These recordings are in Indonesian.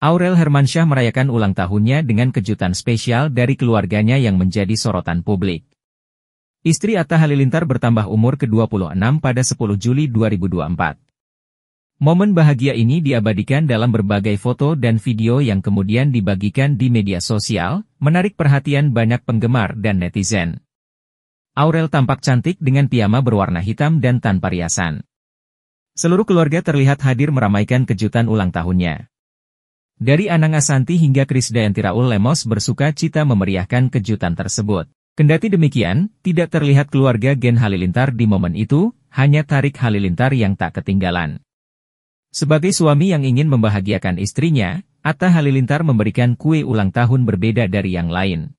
Aurel Hermansyah merayakan ulang tahunnya dengan kejutan spesial dari keluarganya yang menjadi sorotan publik. Istri Atta Halilintar bertambah umur ke-26 pada 10 Juli 2024. Momen bahagia ini diabadikan dalam berbagai foto dan video yang kemudian dibagikan di media sosial, menarik perhatian banyak penggemar dan netizen. Aurel tampak cantik dengan piyama berwarna hitam dan tanpa riasan. Seluruh keluarga terlihat hadir meramaikan kejutan ulang tahunnya. Dari Anang Asanti hingga Krisdayanti Raul Lemos bersuka cita memeriahkan kejutan tersebut. Kendati demikian, tidak terlihat keluarga Gen Halilintar di momen itu, hanya Tarik Halilintar yang tak ketinggalan. Sebagai suami yang ingin membahagiakan istrinya, Atta Halilintar memberikan kue ulang tahun berbeda dari yang lain.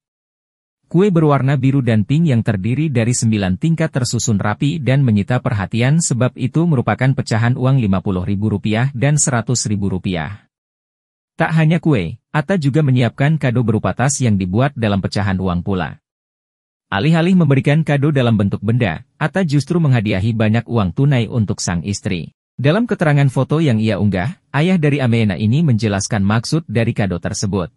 Kue berwarna biru dan pink yang terdiri dari sembilan tingkat tersusun rapi dan menyita perhatian sebab itu merupakan pecahan uang Rp50.000 dan Rp100.000. Tak hanya kue, Atta juga menyiapkan kado berupa tas yang dibuat dalam pecahan uang pula. Alih-alih memberikan kado dalam bentuk benda, Atta justru menghadiahi banyak uang tunai untuk sang istri. Dalam keterangan foto yang ia unggah, ayah dari Ameena ini menjelaskan maksud dari kado tersebut.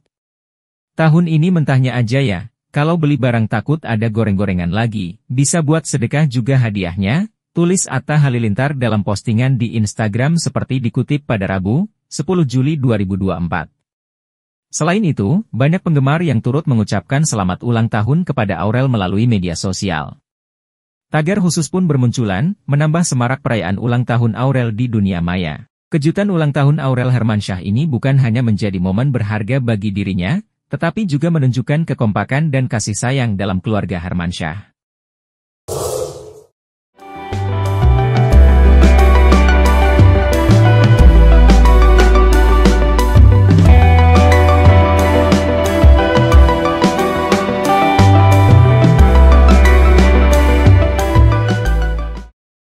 Tahun ini mentahnya aja ya, kalau beli barang takut ada goreng-gorengan lagi, bisa buat sedekah juga hadiahnya, Tulis Atta Halilintar dalam postingan di Instagram seperti dikutip pada Rabu, 10 Juli 2024. Selain itu, banyak penggemar yang turut mengucapkan selamat ulang tahun kepada Aurel melalui media sosial. Tagar khusus pun bermunculan, menambah semarak perayaan ulang tahun Aurel di dunia maya. Kejutan ulang tahun Aurel Hermansyah ini bukan hanya menjadi momen berharga bagi dirinya, tetapi juga menunjukkan kekompakan dan kasih sayang dalam keluarga Hermansyah.